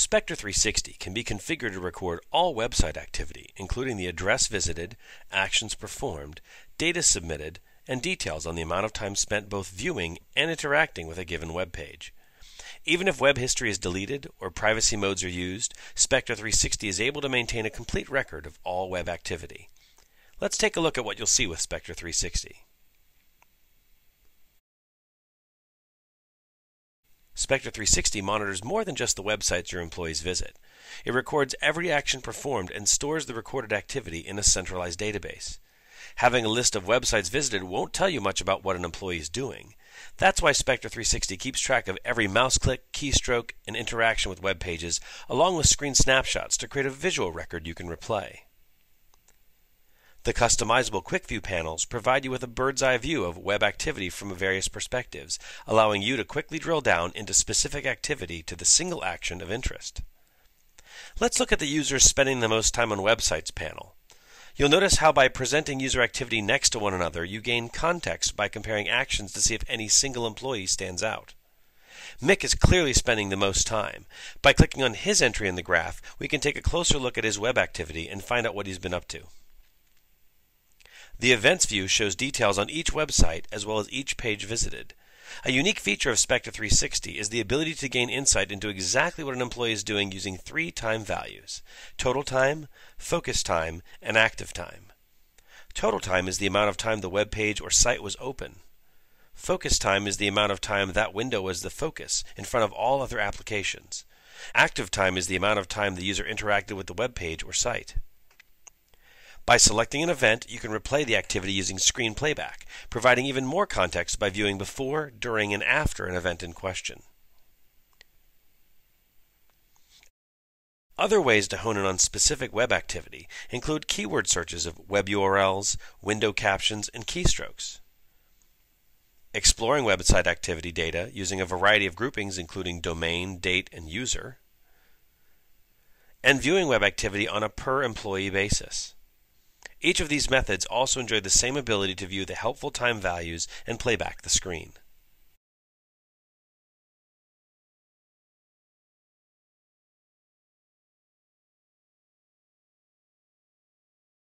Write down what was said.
Spectre 360 can be configured to record all website activity, including the address visited, actions performed, data submitted, and details on the amount of time spent both viewing and interacting with a given web page. Even if web history is deleted or privacy modes are used, Spectre 360 is able to maintain a complete record of all web activity. Let's take a look at what you'll see with Spectre 360. Spectre 360 monitors more than just the websites your employees visit. It records every action performed and stores the recorded activity in a centralized database. Having a list of websites visited won't tell you much about what an employee is doing. That's why Spectre 360 keeps track of every mouse click, keystroke, and interaction with web pages, along with screen snapshots to create a visual record you can replay. The customizable Quick View panels provide you with a bird's eye view of web activity from various perspectives, allowing you to quickly drill down into specific activity to the single action of interest. Let's look at the users spending the most time on websites panel. You'll notice how by presenting user activity next to one another, you gain context by comparing actions to see if any single employee stands out. Mick is clearly spending the most time. By clicking on his entry in the graph, we can take a closer look at his web activity and find out what he's been up to. The Events view shows details on each website as well as each page visited. A unique feature of Spectre 360 is the ability to gain insight into exactly what an employee is doing using three time values total time, focus time, and active time. Total time is the amount of time the web page or site was open. Focus time is the amount of time that window was the focus in front of all other applications. Active time is the amount of time the user interacted with the web page or site. By selecting an event, you can replay the activity using screen playback, providing even more context by viewing before, during, and after an event in question. Other ways to hone in on specific web activity include keyword searches of web URLs, window captions, and keystrokes. Exploring website activity data using a variety of groupings including domain, date, and user. And viewing web activity on a per employee basis. Each of these methods also enjoyed the same ability to view the helpful time values and playback the screen.